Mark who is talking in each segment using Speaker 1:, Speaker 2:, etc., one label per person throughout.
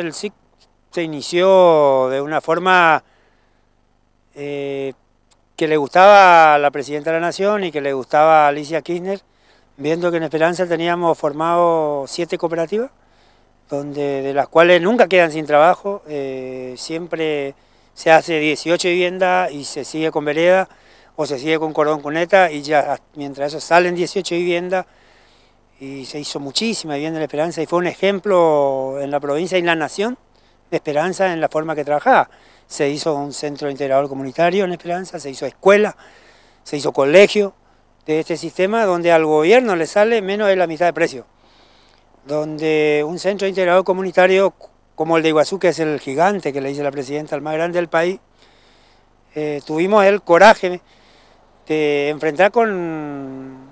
Speaker 1: El SIC se inició de una forma eh, que le gustaba a la Presidenta de la Nación y que le gustaba a Alicia Kirchner, viendo que en Esperanza teníamos formado siete cooperativas, donde, de las cuales nunca quedan sin trabajo, eh, siempre se hace 18 viviendas y se sigue con vereda o se sigue con cordón cuneta y ya mientras eso salen 18 viviendas, y se hizo muchísima bien de la esperanza y fue un ejemplo en la provincia y en la nación de esperanza en la forma que trabajaba. Se hizo un centro integrador comunitario en esperanza, se hizo escuela, se hizo colegio de este sistema donde al gobierno le sale menos de la mitad de precio. Donde un centro integrador comunitario como el de Iguazú, que es el gigante que le dice la presidenta, el más grande del país, eh, tuvimos el coraje de enfrentar con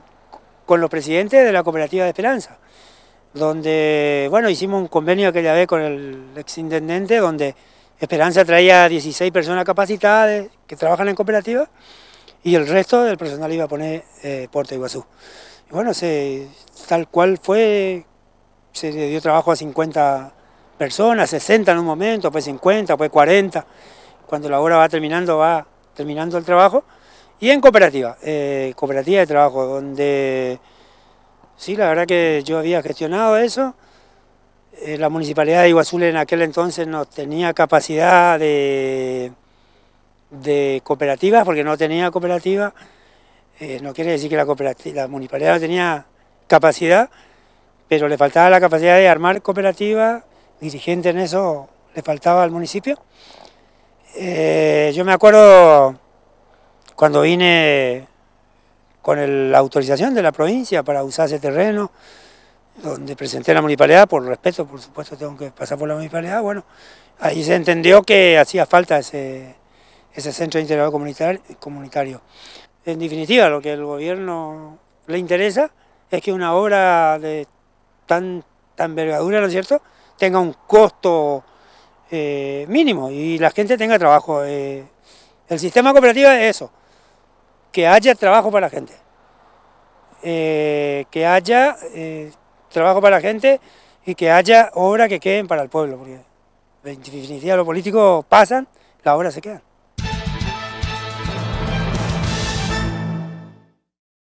Speaker 1: con los presidentes de la cooperativa de Esperanza, donde, bueno, hicimos un convenio aquella vez con el exintendente, donde Esperanza traía 16 personas capacitadas que trabajan en cooperativa y el resto del personal iba a poner eh, Puerto Iguazú. bueno, se, tal cual fue, se dio trabajo a 50 personas, 60 en un momento, pues 50, pues 40. Cuando la obra va terminando, va terminando el trabajo. Y en cooperativa, eh, cooperativa de trabajo, donde sí, la verdad que yo había gestionado eso. Eh, la municipalidad de Iguazul en aquel entonces no tenía capacidad de, de cooperativas, porque no tenía cooperativa. Eh, no quiere decir que la, municipalidad no tenía capacidad, pero le faltaba la capacidad de armar cooperativa, dirigente en eso le faltaba al municipio. yo me acuerdo cuando vine con la autorización de la provincia para usar ese terreno, donde presenté la municipalidad, por respeto, por supuesto, tengo que pasar por la municipalidad, bueno, ahí se entendió que hacía falta ese, centro de intercambio comunitario. En definitiva, lo que al gobierno le interesa es que una obra de tan, envergadura, ¿no es cierto?, tenga un costo eh, mínimo y la gente tenga trabajo. Eh, el sistema cooperativo es eso que haya trabajo para la gente. Eh, que haya eh, trabajo para la gente y que haya obra que queden para el pueblo, porque en definitiva los políticos pasan, la obras se quedan.